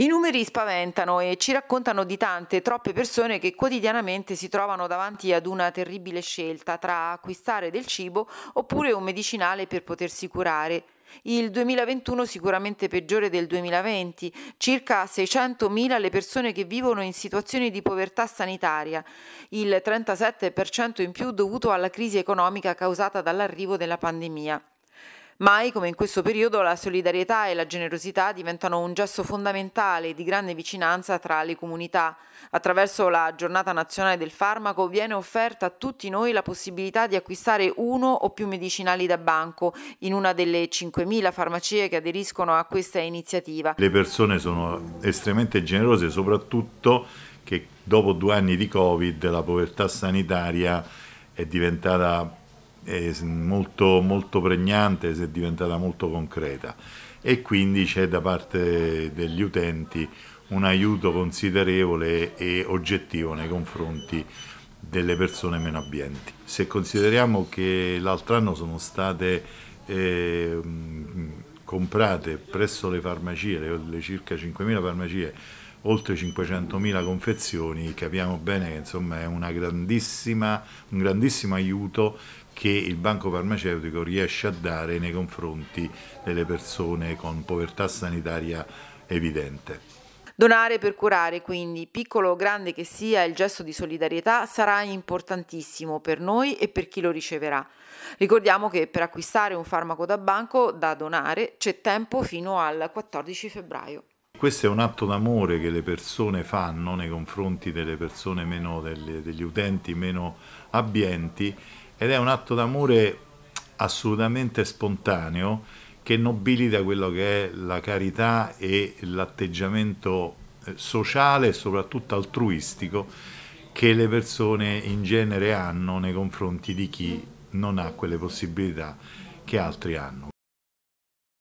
I numeri spaventano e ci raccontano di tante, troppe persone che quotidianamente si trovano davanti ad una terribile scelta tra acquistare del cibo oppure un medicinale per potersi curare. Il 2021 sicuramente peggiore del 2020, circa 600.000 le persone che vivono in situazioni di povertà sanitaria, il 37% in più dovuto alla crisi economica causata dall'arrivo della pandemia. Mai come in questo periodo la solidarietà e la generosità diventano un gesto fondamentale di grande vicinanza tra le comunità. Attraverso la giornata nazionale del farmaco viene offerta a tutti noi la possibilità di acquistare uno o più medicinali da banco in una delle 5.000 farmacie che aderiscono a questa iniziativa. Le persone sono estremamente generose, soprattutto che dopo due anni di Covid la povertà sanitaria è diventata è molto, molto pregnante, è diventata molto concreta e quindi c'è da parte degli utenti un aiuto considerevole e oggettivo nei confronti delle persone meno abbienti. Se consideriamo che l'altro anno sono state eh, comprate presso le farmacie, le, le circa 5.000 farmacie, oltre 500.000 confezioni, capiamo bene che insomma, è un grandissimo aiuto che il banco farmaceutico riesce a dare nei confronti delle persone con povertà sanitaria evidente. Donare per curare, quindi, piccolo o grande che sia il gesto di solidarietà, sarà importantissimo per noi e per chi lo riceverà. Ricordiamo che per acquistare un farmaco da banco da donare c'è tempo fino al 14 febbraio questo è un atto d'amore che le persone fanno nei confronti delle persone meno, delle, degli utenti meno abbienti ed è un atto d'amore assolutamente spontaneo che nobilita quello che è la carità e l'atteggiamento eh, sociale e soprattutto altruistico che le persone in genere hanno nei confronti di chi non ha quelle possibilità che altri hanno.